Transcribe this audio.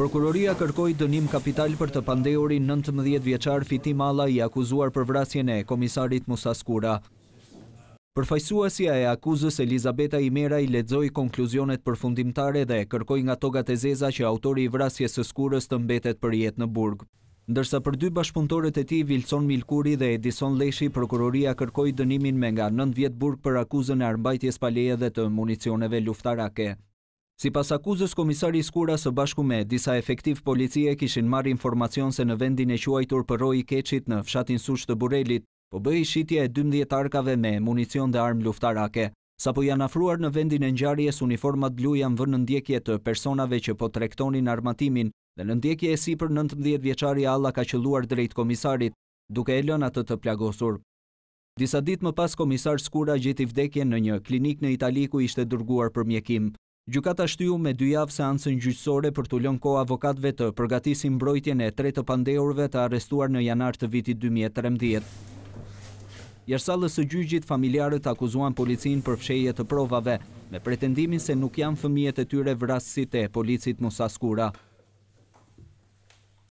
Prokuroria kërkoj dënim kapital për të pandeori 19 vjeqar Fiti Mala i akuzuar për vrasjen e komisarit Musa Skura. Përfajsuasja e akuzës Elizabeta Imera i ledzoj konkluzionet përfundimtare dhe kërkoj nga togat e zeza që autori i vrasje së skurës të mbetet për jetë në burg. Ndërsa për dy bashkëpuntorët e ti, Vilson Milkuri dhe Edison Leshi, prokuroria kërkoj dënimin me nga 9 vjetë burg për akuzën e armbajtjes paleje dhe të municioneve luftarake. Si pas akuzës, Komisari Skura së bashku me disa efektiv policie kishin marrë informacion se në vendin e quajtur për roj i keqit në fshatin sush të Burelit, po bëj i shqitje e 12 arkave me municion dhe armë luftarake. Sa po janë afruar në vendin e njarjes, uniformat blu janë në ndjekje të personave që po trektonin armatimin dhe në ndjekje e si për 19 vjeqari Alla ka qëlluar drejt komisarit, duke e lëna të të plagosur. Disa dit më pas, komisar Skura gjithi vdekje në një klinik në Italiku ishte dërguar për mjekim. Gjukata shtyu me dy javë seancën gjyqësore për të lën ko avokatve të përgatisin mbrojtjen e tre të pandeurve të arrestuar në janar të vitit 2013. Jersalës së gjyqjit familjarët akuzuan policin për fshejet të provave, me pretendimin se nuk janë fëmijet e tyre vrasësit e policit Musaskura.